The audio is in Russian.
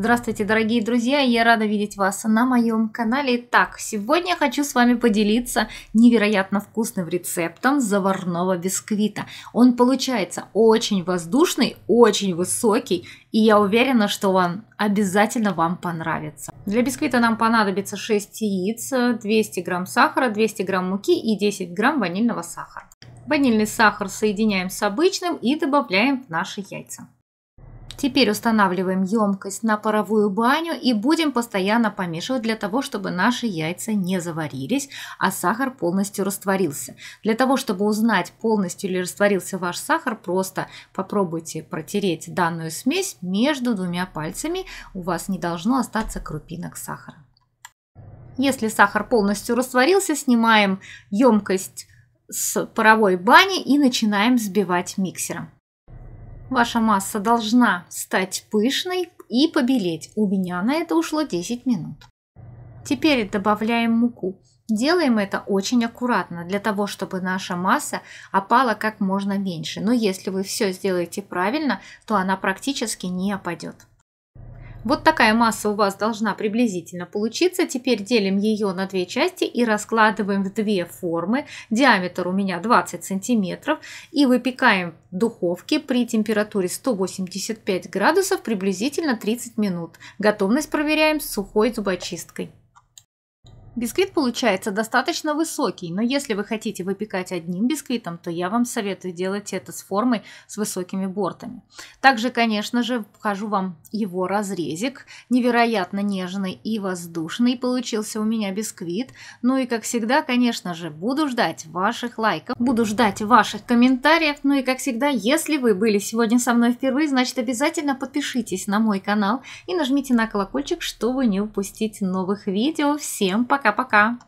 Здравствуйте, дорогие друзья! Я рада видеть вас на моем канале. так, сегодня я хочу с вами поделиться невероятно вкусным рецептом заварного бисквита. Он получается очень воздушный, очень высокий, и я уверена, что он обязательно вам понравится. Для бисквита нам понадобится 6 яиц, 200 грамм сахара, 200 грамм муки и 10 грамм ванильного сахара. Ванильный сахар соединяем с обычным и добавляем в наши яйца. Теперь устанавливаем емкость на паровую баню и будем постоянно помешивать для того, чтобы наши яйца не заварились, а сахар полностью растворился. Для того, чтобы узнать, полностью ли растворился ваш сахар, просто попробуйте протереть данную смесь между двумя пальцами. У вас не должно остаться крупинок сахара. Если сахар полностью растворился, снимаем емкость с паровой бани и начинаем взбивать миксером. Ваша масса должна стать пышной и побелеть. У меня на это ушло 10 минут. Теперь добавляем муку. Делаем это очень аккуратно, для того, чтобы наша масса опала как можно меньше. Но если вы все сделаете правильно, то она практически не опадет. Вот такая масса у вас должна приблизительно получиться. Теперь делим ее на две части и раскладываем в две формы. Диаметр у меня 20 сантиметров. И выпекаем в духовке при температуре 185 градусов приблизительно 30 минут. Готовность проверяем сухой зубочисткой. Бисквит получается достаточно высокий, но если вы хотите выпекать одним бисквитом, то я вам советую делать это с формой с высокими бортами. Также, конечно же, покажу вам его разрезик. Невероятно нежный и воздушный получился у меня бисквит. Ну и, как всегда, конечно же, буду ждать ваших лайков, буду ждать ваших комментариев. Ну и, как всегда, если вы были сегодня со мной впервые, значит, обязательно подпишитесь на мой канал и нажмите на колокольчик, чтобы не упустить новых видео. Всем пока! Пока-пока.